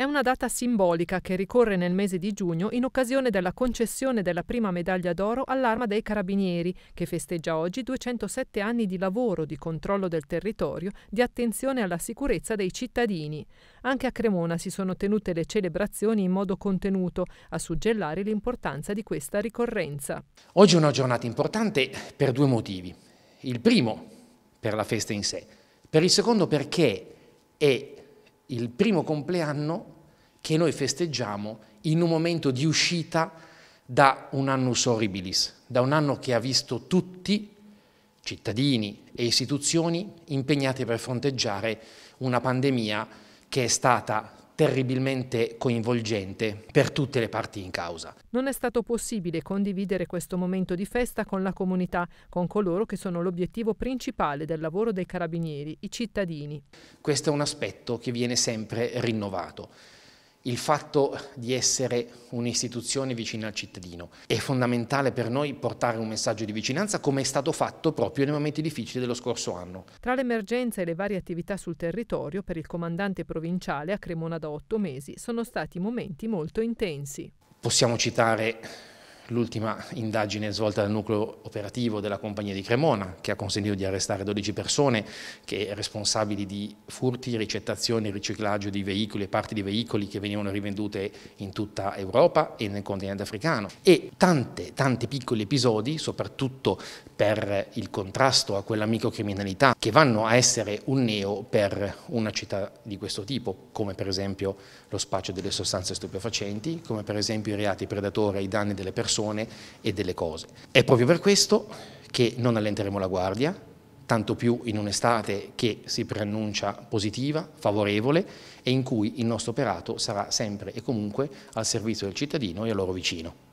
È una data simbolica che ricorre nel mese di giugno in occasione della concessione della prima medaglia d'oro all'Arma dei Carabinieri, che festeggia oggi 207 anni di lavoro, di controllo del territorio, di attenzione alla sicurezza dei cittadini. Anche a Cremona si sono tenute le celebrazioni in modo contenuto, a suggellare l'importanza di questa ricorrenza. Oggi è una giornata importante per due motivi. Il primo, per la festa in sé. Per il secondo perché è il primo compleanno che noi festeggiamo in un momento di uscita da un annus horribilis, da un anno che ha visto tutti, cittadini e istituzioni, impegnati per fronteggiare una pandemia che è stata terribilmente coinvolgente per tutte le parti in causa. Non è stato possibile condividere questo momento di festa con la comunità, con coloro che sono l'obiettivo principale del lavoro dei carabinieri, i cittadini. Questo è un aspetto che viene sempre rinnovato il fatto di essere un'istituzione vicina al cittadino. È fondamentale per noi portare un messaggio di vicinanza come è stato fatto proprio nei momenti difficili dello scorso anno. Tra l'emergenza e le varie attività sul territorio, per il comandante provinciale a Cremona da otto mesi, sono stati momenti molto intensi. Possiamo citare l'ultima indagine svolta dal nucleo operativo della compagnia di Cremona, che ha consentito di arrestare 12 persone che responsabili di furti, ricettazioni, riciclaggio di veicoli e parti di veicoli che venivano rivendute in tutta Europa e nel continente africano. E tante, tanti piccoli episodi, soprattutto per il contrasto a quella microcriminalità, che vanno a essere un neo per una città di questo tipo, come per esempio lo spaccio delle sostanze stupefacenti, come per esempio i reati predatori ai danni delle persone, persone e delle cose. È proprio per questo che non allenteremo la guardia, tanto più in un'estate che si preannuncia positiva, favorevole e in cui il nostro operato sarà sempre e comunque al servizio del cittadino e al loro vicino.